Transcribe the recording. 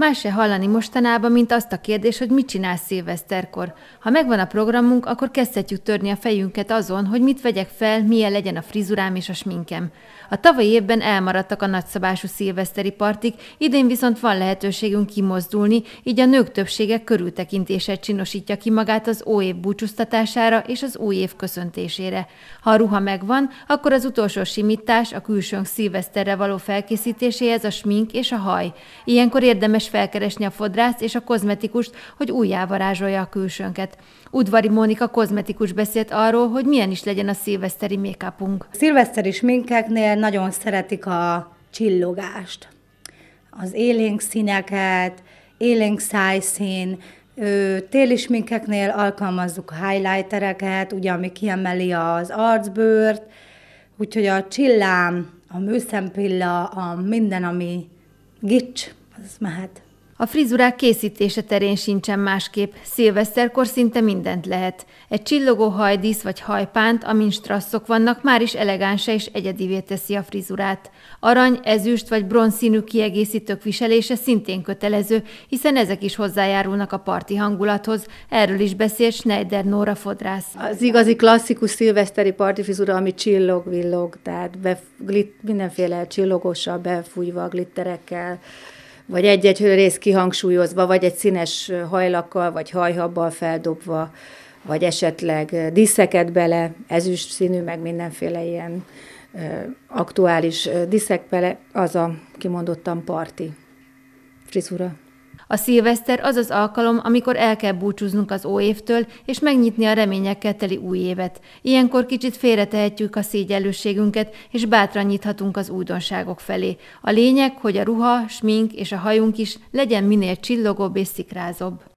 Más se hallani mostanában, mint azt a kérdés, hogy mit csinál szilveszterkor. Ha megvan a programunk, akkor kezdhetjük törni a fejünket azon, hogy mit vegyek fel, milyen legyen a frizurám és a sminkem. A tavalyi évben elmaradtak a nagyszabású szilveszteri partik, idén viszont van lehetőségünk kimozdulni, így a nők többsége körültekintéssel csinosítja ki magát az óév búcsúztatására és az új év köszöntésére. Ha a ruha megvan, akkor az utolsó simítás, a külsőnk szilveszterre való felkészítéséhez a smink és a haj. Ilyenkor érdemes felkeresni a fodrászt és a kozmetikust, hogy újjávarázsolja a külsőnket. Udvari Mónika kozmetikus beszélt arról, hogy milyen is legyen a szilveszteri make-upunk. A szilveszteri sminkeknél nagyon szeretik a csillogást, az élénk színeket, élénk szájszín, téli sminkeknél alkalmazzuk highlightereket, ugye, ami kiemeli az arcbőrt, úgyhogy a csillám, a műszempilla, a minden, ami gics, az mehet. A frizurák készítése terén sincsen másképp. Szilveszterkor szinte mindent lehet. Egy csillogó hajdísz vagy hajpánt, amin strasszok vannak, már is elegánsa és egyedivé teszi a frizurát. Arany, ezüst vagy bronzszínű kiegészítők viselése szintén kötelező, hiszen ezek is hozzájárulnak a parti hangulathoz. Erről is beszél Schneider Nóra fodrász. Az igazi klasszikus szilveszteri parti frizura, ami csillog, villog, tehát be, glit, mindenféle csillogosabb, befújva glitterekkel vagy egy-egy rész kihangsúlyozva, vagy egy színes hajlakkal, vagy hajhabbal feldobva, vagy esetleg diszeket bele, ezüst színű, meg mindenféle ilyen aktuális diszek bele, az a kimondottan parti frizura. A szilveszter az az alkalom, amikor el kell búcsúznunk az óévtől, és megnyitni a reményekkel teli új évet. Ilyenkor kicsit félretehetjük a szégyenlőségünket, és bátran nyithatunk az újdonságok felé. A lényeg, hogy a ruha, smink és a hajunk is legyen minél csillogóbb és szikrázóbb.